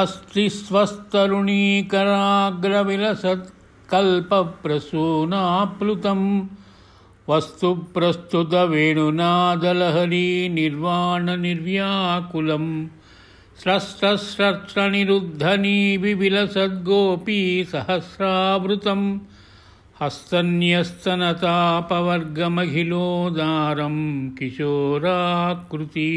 अस्थिस्वस्तरुणीकराग्रविलसत्कल्पप्रसूनाप्लुतं वस्तुप्रस्तुतवेणुनादलहरी निर्वाणनिर्व्याकुलं स्रस्तस्रत्रनिरुद्धनी विविलसद्गोपी सहस्रावृतं हस्तन्यस्तनतापवर्गमखिलोदारं किशोराकृति